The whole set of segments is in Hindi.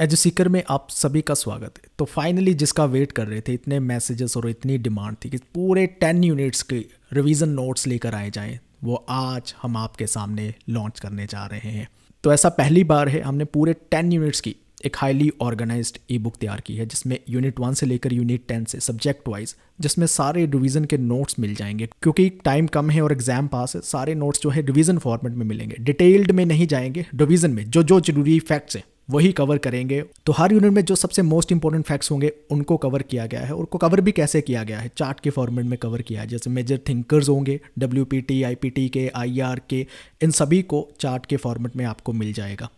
सीकर में आप सभी का स्वागत है तो फाइनली जिसका वेट कर रहे थे इतने मैसेजेस और इतनी डिमांड थी कि पूरे टेन यूनिट्स के रिवीजन नोट्स लेकर आए जाएं वो आज हम आपके सामने लॉन्च करने जा रहे हैं तो ऐसा पहली बार है हमने पूरे टेन यूनिट्स की एक हाईली ऑर्गेनाइज ई बुक तैयार की है जिसमें यूनिट वन से लेकर यूनिट टेन से सब्जेक्ट वाइज जिसमें सारे रिवीजन के नोट्स मिल जाएंगे क्योंकि टाइम कम है और एग्जाम पास है सारे नोट्स जो है रिवीजन फॉर्मेट में मिलेंगे डिटेल्ड में नहीं जाएंगे रिवीजन में जो जो जरूरी फैक्ट्स हैं वही कवर करेंगे तो हर यूनिट में जो सबसे मोस्ट इंपॉर्टेंट फैक्ट्स होंगे उनको कवर किया गया है उनको कवर भी कैसे किया गया है चार्ट के फॉर्मेट में कवर किया है जैसे मेजर थिंकर्स होंगे W P T I P T के आई आर के इन सभी को चार्ट के फॉर्मेट में आपको मिल जाएगा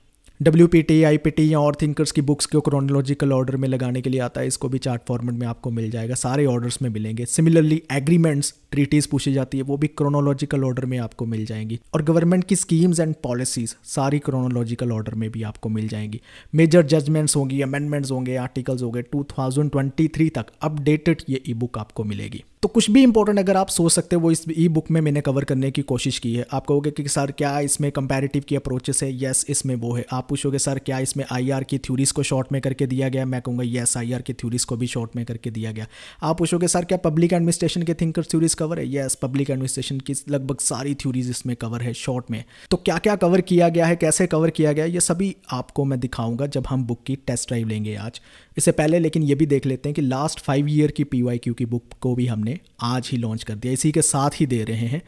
W P T I P T या और थिंकर्स की बुक्स को क्रोनोलॉजिकल ऑर्डर में लगाने के लिए आता है इसको भी चार्ट फॉर्मेट में आपको मिल जाएगा सारे ऑर्डर्स में मिलेंगे सिमिलरली एग्रीमेंट्स ट्रीटीज़ पूछी जाती है वो भी क्रोनोलॉजिकल ऑर्डर में आपको मिल जाएंगी और गवर्नमेंट की स्कीम्स एंड पॉलिसीज़ सारी क्रोनोलॉजिकल ऑर्डर में भी आपको मिल जाएंगी मेजर जजमेंट्स होंगी अमेंडमेंट्स होंगे आर्टिकल्स होंगे थ्री तक अपडेटेड ये ई बुक आपको मिलेगी तो कुछ भी इंपॉर्टेंट अगर आप सोच सकते हो वो इस ई बुक में मैंने कवर करने की कोशिश की है आप कहोगे कि सर क्या इसमें कंपेरेटिव की अप्रोचेस है येस इसमें वो है आप आप पूछोगे सर क्या इसमें आई की थ्यूरीज को शॉर्ट में करके दिया गया मैं कहूँगा येस आई आर की थ्यूरीज को भी शॉर्ट में करके दिया गया आप पूछोगे सर क्या पब्लिक एडमिनिस्ट्रेशन के थिंकर थ्यूरीज़ कवर है येस पब्लिक एडमिनिस्ट्रेशन की लगभग सारी थ्यूरीज़ इसमें कवर है शॉर्ट में तो क्या क्या कवर किया गया है कैसे कवर किया गया ये सभी आपको मैं दिखाऊंगा जब हम बुक की टेस्ट ड्राइव लेंगे आज इससे पहले लेकिन ये भी देख लेते हैं कि लास्ट फाइव ईयर की पी की बुक को भी हमने आज ही लॉन्च कर दिया इसी के साथ ही दे रहे हैं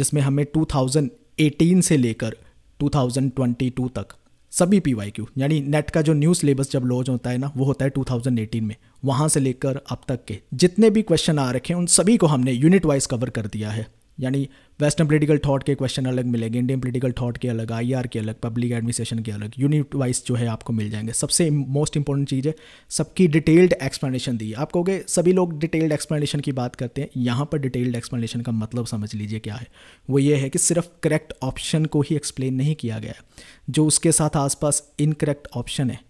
जिसमें हमें 2018 से लेकर 2022 तक सभी पी वाई क्यू यानी नेट का जो न्यू सिलेबस जब लॉन्च होता है ना वो होता है 2018 में वहाँ से लेकर अब तक के जितने भी क्वेश्चन आ रखे हैं उन सभी को हमने यूनिट वाइज कवर कर दिया है यानी वेस्टर्न पोलिटिकल थॉट के क्वेश्चन अलग मिलेंगे इंडियन पोलिटिकल थॉट के अलग आई के अलग पब्लिक एडमिनिस्ट्रेशन के अलग यूनिट वाइज जो है आपको मिल जाएंगे सबसे मोस्ट इंपॉर्टेंट चीज़ है सबकी डिटेल्ड एक्सप्लेनेशन दी आप कहोगे सभी लोग डिटेल्ड एक्सप्लेनेशन की बात करते हैं यहाँ पर डिटेल्ड एक्सप्लेनेशन का मतलब समझ लीजिए क्या है वो ये है कि सिर्फ करेक्ट ऑप्शन को ही एक्सप्लेन नहीं किया गया जो उसके साथ आसपास इनकरेक्ट ऑप्शन है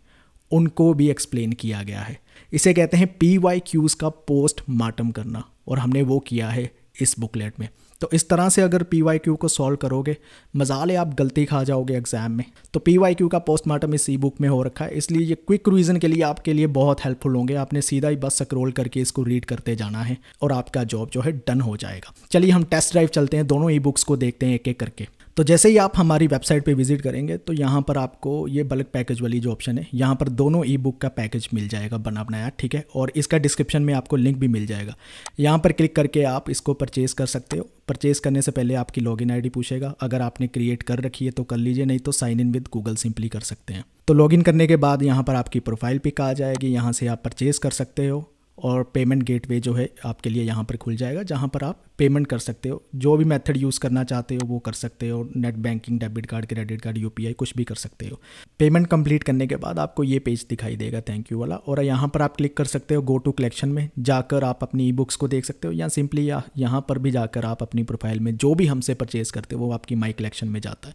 उनको भी एक्सप्लेन किया गया है इसे कहते हैं पी वाई क्यूज़ का पोस्टमार्टम करना और हमने वो किया है इस बुकलेट में तो इस तरह से अगर पी वाई क्यू को सॉल्व करोगे मजाले आप गलती खा जाओगे एग्जाम में तो पी वाई क्यू का पोस्टमार्टम इस ई बुक में हो रखा है इसलिए ये क्विक रीज़न के लिए आपके लिए बहुत हेल्पफुल होंगे आपने सीधा ही बस स्क्रोल करके इसको रीड करते जाना है और आपका जॉब जो है डन हो जाएगा चलिए हम टेस्ट ड्राइव चलते हैं दोनों ई बुक्स को देखते हैं एक एक करके तो जैसे ही आप हमारी वेबसाइट पे विजिट करेंगे तो यहाँ पर आपको ये बल्क पैकेज वाली जो ऑप्शन है यहाँ पर दोनों ई बुक का पैकेज मिल जाएगा बना बनाया ठीक है और इसका डिस्क्रिप्शन में आपको लिंक भी मिल जाएगा यहाँ पर क्लिक करके आप इसको परचेज़ कर सकते हो परचेज़ करने से पहले आपकी लॉगिन आईडी पूछेगा अगर आपने क्रिएट कर रखी है तो कर लीजिए नहीं तो sign in with Google simply कर सकते हैं तो लॉगिन करने के बाद यहाँ पर आपकी प्रोफाइल पिक आ जाएगी यहाँ से आप परचेज़ कर सकते हो और पेमेंट गेटवे जो है आपके लिए यहाँ पर खुल जाएगा जहाँ पर आप पेमेंट कर सकते हो जो भी मेथड यूज़ करना चाहते हो वो कर सकते हो net banking debit card credit card यू कुछ भी कर सकते हो पेमेंट कंप्लीट करने के बाद आपको ये पेज दिखाई देगा थैंक यू वाला और यहाँ पर आप क्लिक कर सकते हो गो टू कलेक्शन में जाकर आप अपनी ई बुक्स को देख सकते हो या सिंपली यहाँ पर भी जाकर आप अपनी प्रोफाइल में जो भी हमसे परचेज़ करते हो वो आपकी माई कलेक्शन में जाता है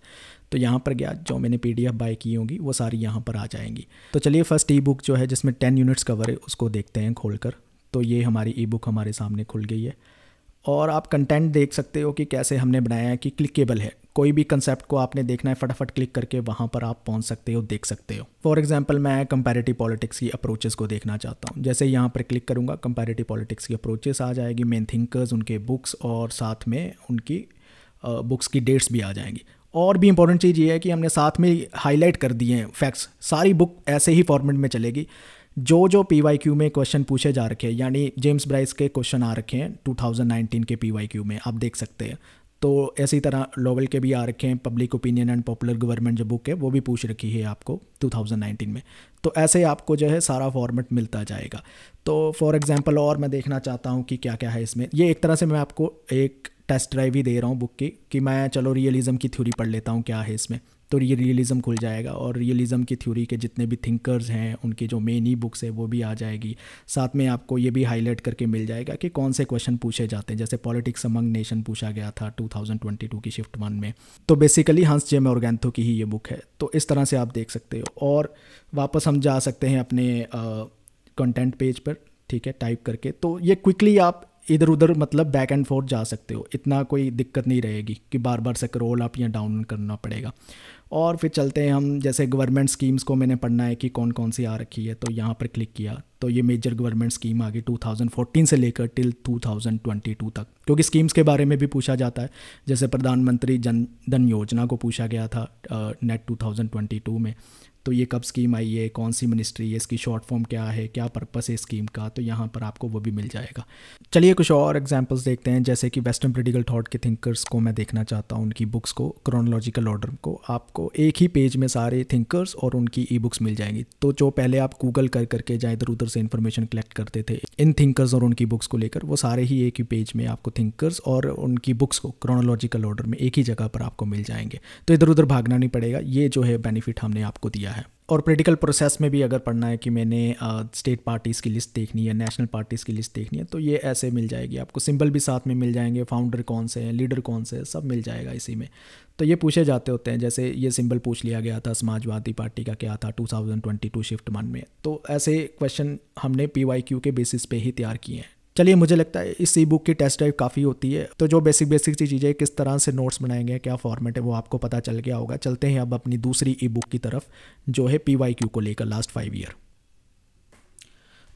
तो यहाँ पर गया जो मैंने पी डी एफ बाय की होंगी वो सारी यहाँ पर आ जाएंगी तो चलिए फर्स्ट ई बुक जो है जिसमें टेन यूनिट्स कवर है उसको देखते हैं खोलकर तो ये हमारी ई बुक हमारे सामने खुल गई है और आप कंटेंट देख सकते हो कि कैसे हमने बनाया है कि क्लिकेबल है कोई भी कंसेप्ट को आपने देखना है फटाफट क्लिक करके वहाँ पर आप पहुँच सकते हो देख सकते हो फॉर एग्जाम्पल मैं कंपेरेटिव पॉलिटिक्स की अप्रोचेस को देखना चाहता हूँ जैसे यहाँ पर क्लिक करूँगा कंपेरेटिव पॉलिटिक्स की अप्रोचेस आ जाएगी मेन थिंकर्स उनके बुक्स और साथ में उनकी बुक्स की डेट्स भी आ जाएंगी और भी इंपॉर्टेंट चीज़ ये है कि हमने साथ में हाईलाइट कर दिए हैं फैक्ट्स सारी बुक ऐसे ही फॉर्मेट में चलेगी जो जो पी वाई क्यू में क्वेश्चन पूछे जा रखे हैं यानी जेम्स ब्राइस के क्वेश्चन आ रखे हैं 2019 के पी वाई क्यू में आप देख सकते हैं तो ऐसी तरह लोवल के भी आ रखे हैं public opinion and popular government जो बुक है वो भी पूछ रखी है आपको 2019 में तो ऐसे आपको जो है सारा फॉर्मेट मिलता जाएगा तो फॉर एग्जांपल और मैं देखना चाहता हूँ कि क्या क्या है इसमें ये एक तरह से मैं आपको एक टेस्ट ड्राइव ही दे रहा हूँ बुक की कि मैं चलो रियलिज्म की थ्योरी पढ़ लेता हूँ क्या है इसमें तो ये रियलिज़म खुल जाएगा और रियलिज़म की थ्योरी के जितने भी थिंकर्स हैं उनकी जो मेन ही बुक्स है वो भी आ जाएगी साथ में आपको ये भी हाईलाइट करके मिल जाएगा कि कौन से क्वेश्चन पूछे जाते हैं जैसे पॉलिटिक्स अमंग नेशन पूछा गया था 2022 की शिफ्ट वन में तो बेसिकली हंस जेम ऑर्गेंथो की ही ये बुक है तो इस तरह से आप देख सकते हो और वापस हम जा सकते हैं अपने कंटेंट पेज पर ठीक है टाइप करके तो ये क्विकली आप इधर उधर मतलब बैक एंड फोर्थ जा सकते हो इतना कोई दिक्कत नहीं रहेगी कि बार बार से रोल अप या डाउन करना पड़ेगा और फिर चलते हैं हम जैसे गवर्नमेंट स्कीम्स को मैंने पढ़ना है कि कौन कौन सी आ रखी है तो यहाँ पर क्लिक किया तो ये मेजर गवर्नमेंट स्कीम आ गई 2014 से लेकर टिल 2022 तक क्योंकि स्कीम्स के बारे में भी पूछा जाता है जैसे प्रधानमंत्री जन धन योजना को पूछा गया था नेट 2022 में तो ये कब स्कीम आई है कौन सी मिनिस्ट्री है इसकी शॉर्ट फॉर्म क्या है क्या पर्पस है स्कीम का तो यहाँ पर आपको वो भी मिल जाएगा चलिए कुछ और एग्जाम्पल्स देखते हैं जैसे कि वेस्टर्न पोलिटिकल थाट के थिंकर्स को मैं देखना चाहता हूँ उनकी बुक्स को क्रोनोलॉजिकल ऑर्डर को आपको एक ही पेज में सारे थिंकर्स और उनकी ई बुक्स मिल जाएंगी तो जो पहले आप गूगल कर करके जहाँ इधर उधर से इन्फॉर्मेशन कलेक्ट करते थे इन थिंकर्स और उनकी बुक्स को लेकर वो सारे ही एक ही पेज में आपको थिंकर्स और उनकी बुक्स को क्रोनोलॉजिकल ऑर्डर में एक ही जगह पर आपको मिल जाएंगे तो इधर उधर भागना नहीं पड़ेगा ये जो है बेनिफिट हमने आपको दिया किया है और पोलिटिकल प्रोसेस में भी अगर पढ़ना है कि मैंने स्टेट पार्टीज़ की लिस्ट देखनी है नेशनल पार्टीज़ की लिस्ट देखनी है तो ये ऐसे मिल जाएगी आपको सिंबल भी साथ में मिल जाएंगे फाउंडर कौन से हैं लीडर कौन से हैं सब मिल जाएगा इसी में तो ये पूछे जाते होते हैं जैसे ये सिंबल पूछ लिया गया था समाजवादी पार्टी का क्या था 2022 शिफ्ट वन में तो ऐसे क्वेश्चन हमने पी के बेसिस पे ही तैयार किए हैं चलिए मुझे लगता है इस ई बुक की टेस्ट ड्राइव काफ़ी होती है तो जो बेसिक बेसिक सी चीज़ें किस तरह से नोट्स बनाएंगे क्या फॉर्मेट है वो आपको पता चल गया होगा चलते हैं अब अपनी दूसरी ई बुक की तरफ जो है पी वाई क्यू को लेकर लास्ट फाइव ईयर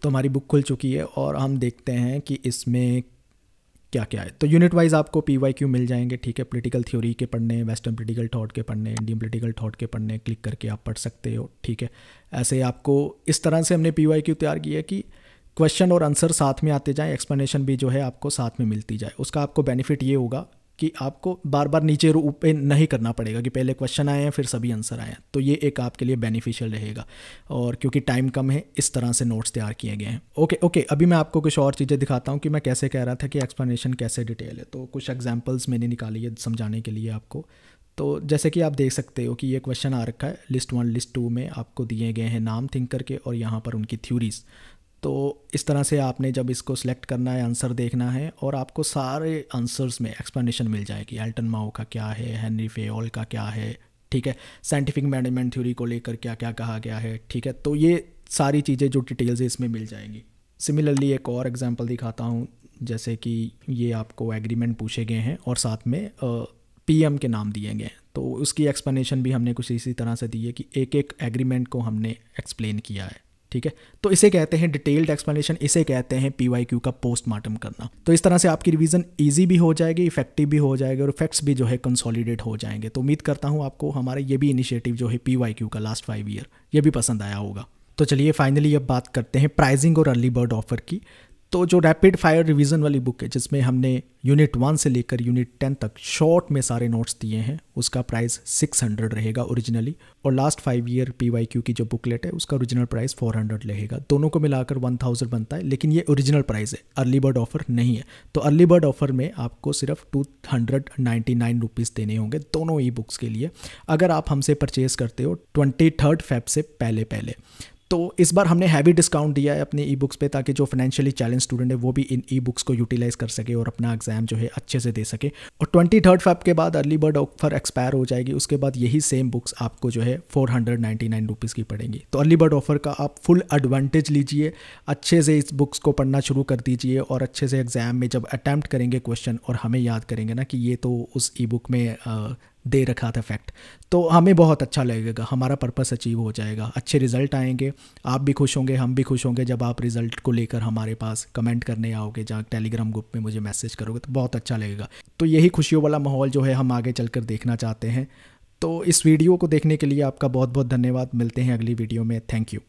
तो हमारी बुक खुल चुकी है और हम देखते हैं कि इसमें क्या क्या है तो यूनिट वाइज आपको पी वाई क्यू मिल जाएंगे ठीक है पोलिटिकल थ्योरी के पढ़ने वेस्टर्न पोलिटिकल थॉट के पढ़ने इंडियन पोलिटिकल थॉट के पढ़ने क्लिक करके आप पढ़ सकते हो ठीक है ऐसे आपको इस तरह से हमने पी वाई क्यू तैयार किया कि क्वेश्चन और आंसर साथ में आते जाएं एक्सप्लेनेशन भी जो है आपको साथ में मिलती जाए उसका आपको बेनिफिट ये होगा कि आपको बार बार नीचे में नहीं करना पड़ेगा कि पहले क्वेश्चन आए हैं फिर सभी आंसर आए हैं तो ये एक आपके लिए बेनिफिशियल रहेगा और क्योंकि टाइम कम है इस तरह से नोट्स तैयार किए गए हैं ओके ओके अभी मैं आपको कुछ और चीज़ें दिखाता हूँ कि मैं कैसे कह रहा था कि एक्सप्लेनेशन कैसे डिटेल है तो कुछ एग्जाम्पल्स मैंने निकाली है समझाने के लिए आपको तो जैसे कि आप देख सकते हो कि ये क्वेश्चन आ रखा है लिस्ट वन लिस्ट टू में आपको दिए गए हैं नाम थिंकर के और यहाँ पर उनकी थ्योरीज़ तो इस तरह से आपने जब इसको सिलेक्ट करना है आंसर देखना है और आपको सारे आंसर्स में एक्सप्लेनेशन मिल जाएगी एल्टन माओ का क्या है हेनरी फेओल का क्या है ठीक है साइंटिफिक मैनेजमेंट थ्योरी को लेकर क्या क्या कहा गया है ठीक है तो ये सारी चीज़ें जो डिटेल्स है इसमें मिल जाएंगी सिमिलरली एक और एग्जाम्पल दिखाता हूँ जैसे कि ये आपको एग्रीमेंट पूछे गए हैं और साथ में पी एम के नाम दिए गए हैं तो उसकी एक्सप्लेनेशन भी हमने कुछ इसी तरह से दी है कि एक एक एग्रीमेंट को हमने एक्सप्लेन किया है ठीक है तो इसे कहते हैं डिटेल्ड एक्सप्लेनेशन इसे कहते हैं पी क्यू का पोस्टमार्टम करना तो इस तरह से आपकी रिविजन ईजी भी हो जाएगी इफेक्टिव भी हो जाएगी और फैक्ट्स भी जो है कंसोलिडेट हो जाएंगे तो उम्मीद करता हूँ आपको हमारे ये भी इनिशिएटिव जो है पी क्यू का लास्ट फाइव ईयर ये भी पसंद आया होगा तो चलिए फाइनली अब बात करते हैं प्राइजिंग और अर्ली बर्ड ऑफर की तो जो रैपिड फायर रिवीजन वाली बुक है जिसमें हमने यूनिट वन से लेकर यूनिट टेन तक शॉर्ट में सारे नोट्स दिए हैं उसका प्राइस सिक्स हंड्रेड रहेगा ओरिजिनली और last five year P Y Q की जो बुकलेट है उसका ओरिजिनल प्राइस फोर हंड्रेड रहेगा दोनों को मिलाकर वन थाउजेंड बनता है लेकिन ये ओरिजिनल प्राइस है अर्ली बर्ड ऑफर नहीं है तो अर्ली बर्ड ऑफर में आपको सिर्फ two hundred ninety nine rupees देने होंगे दोनों ई बुक्स के लिए अगर आप हमसे परचेज़ करते हो ट्वेंटी थर्ड फेब से पहले पहले तो इस बार हमने हैवी डिस्काउंट दिया है अपने ई बुक्स पर ताकि जो फाइनेंशियली चैलेंज स्टूडेंट है वो भी इन ई बुक्स को यूटिलाइज कर सके और अपना एग्जाम जो है अच्छे से दे सके और ट्वेंटी थर्ड फैप के बाद अर्ली बर्ड ऑफर एक्सपायर हो जाएगी उसके बाद यही सेम बुक्स आपको जो है four hundred ninety nine rupees की पड़ेंगी तो अर्ली बर्ड ऑफर का आप फुल एडवांटेज लीजिए अच्छे से इस बुक्स को पढ़ना शुरू कर दीजिए और अच्छे से एग्जाम में जब अटैम्प्ट करेंगे क्वेश्चन और हमें याद करेंगे ना कि ये तो उस ई बुक में दे रखा था फैक्ट तो हमें बहुत अच्छा लगेगा हमारा पर्पस अचीव हो जाएगा अच्छे रिजल्ट आएंगे आप भी खुश होंगे हम भी खुश होंगे जब आप रिजल्ट को लेकर हमारे पास कमेंट करने आओगे जहाँ टेलीग्राम ग्रुप में मुझे मैसेज करोगे तो बहुत अच्छा लगेगा तो यही खुशियों वाला माहौल जो है हम आगे चल कर देखना चाहते हैं तो इस वीडियो को देखने के लिए आपका बहुत बहुत धन्यवाद मिलते हैं अगली वीडियो में थैंक यू